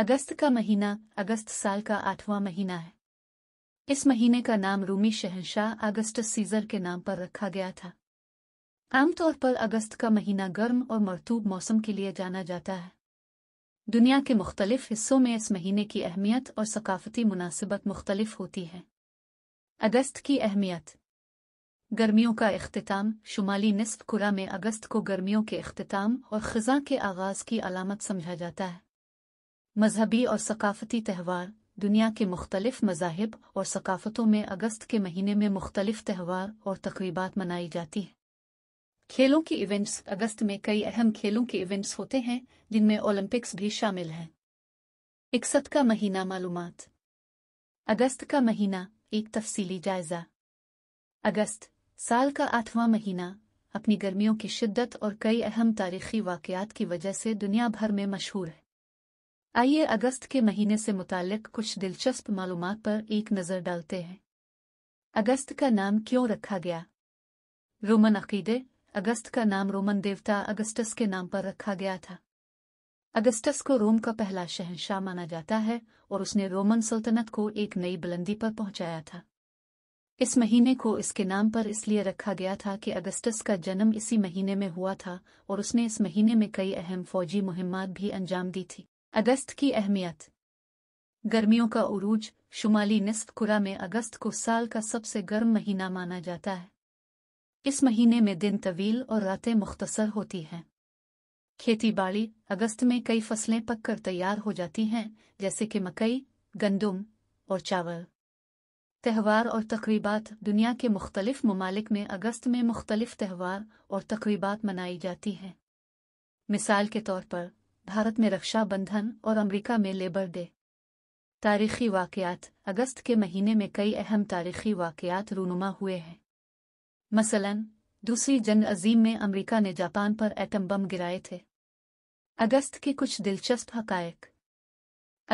अगस्त का महीना अगस्त साल का आठवां महीना है इस महीने का नाम रूमी शहनशाह अगस्त सीजर के नाम पर रखा गया था आमतौर पर अगस्त का महीना गर्म और मरतूब मौसम के लिए जाना जाता है दुनिया के मुख्तलिफ हिस्सों में इस महीने की अहमियत और सकाफती मुनासिबत मुख्तलिफ होती है अगस्त की अहमियत गर्मियों का अख्ताम शुमाली नस्फ कुरा में अगस्त को गर्मियों के अख्ताम और ख़ज़ा के आगाज़ की अलामत समझा जाता है मजहबी और सकाफती त्यौहार दुनिया के मुख्तलिफ मजाहब और सकाफतों में अगस्त के महीने में मुख्तलिफ त्यौहार और तकरीबात मनाई जाती हैं खेलों के इवेंट्स अगस्त में कई अहम खेलों के इवेंट्स होते हैं जिनमें ओलंपिक्स भी शामिल हैं इकसत का महीना मालूम अगस्त का महीना एक तफसीली जायजा अगस्त साल का आठवां महीना अपनी गर्मियों की शिद्दत और कई अहम तारीखी वाकयात की वजह से दुनिया भर में मशहूर है आइए अगस्त के महीने से मुतालिक कुछ दिलचस्प मालूम पर एक नज़र डालते हैं अगस्त का नाम क्यों रखा गया रोमन अकीदे अगस्त का नाम रोमन देवता अगस्टस के नाम पर रखा गया था अगस्टस को रोम का पहला शहनशाह माना जाता है और उसने रोमन सल्तनत को एक नई बुलंदी पर पहुंचाया था इस महीने को इसके नाम पर इसलिए रखा गया था कि अगस्टस का जन्म इसी महीने में हुआ था और उसने इस महीने में कई अहम फौजी मुहिमात भी अंजाम दी थी अगस्त की अहमियत गर्मियों का उरूज शुमाली नस्फ कुरा में अगस्त को साल का सबसे गर्म महीना माना जाता है इस महीने में दिन तवील और रातें मुख्तसर होती हैं खेती बाड़ी अगस्त में कई फसलें पककर तैयार हो जाती हैं जैसे कि मकई गंदुम और चावल त्यौहार और तकरीबात दुनिया के मुख्तलिफ ममालिक में अगस्त में मुख्तलिफ त्यौहार और तकरीबात मनाई जाती हैं मिसाल के तौर पर भारत में रक्षा बंधन और अमेरिका में लेबर डे तारीखी वाकयात अगस्त के महीने में कई अहम तारीखी वाकयात रूनुमा हुए हैं मसलन दूसरी जंग अजीम में अमेरिका ने जापान पर एटम बम गिराए थे अगस्त के कुछ दिलचस्प हकायक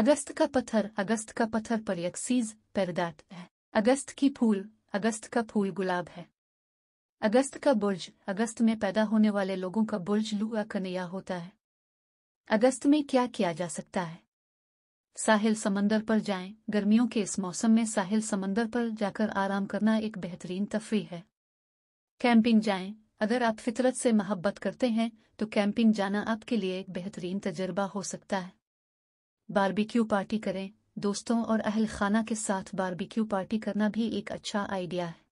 अगस्त का पत्थर अगस्त का पत्थर पर यकसीज पैरदात है अगस्त की फूल अगस्त का फूल गुलाब है अगस्त का बुर्ज अगस्त में पैदा होने वाले लोगों का बुर्ज लुआ कनिया होता है अगस्त में क्या किया जा सकता है साहिल समंदर पर जाएं गर्मियों के इस मौसम में साहिल समंदर पर जाकर आराम करना एक बेहतरीन तफरी है कैंपिंग जाएं अगर आप फितरत से मोहब्बत करते हैं तो कैंपिंग जाना आपके लिए एक बेहतरीन तजर्बा हो सकता है बारबेक्यू पार्टी करें दोस्तों और अहल खाना के साथ बारबेक्यू पार्टी करना भी एक अच्छा आइडिया है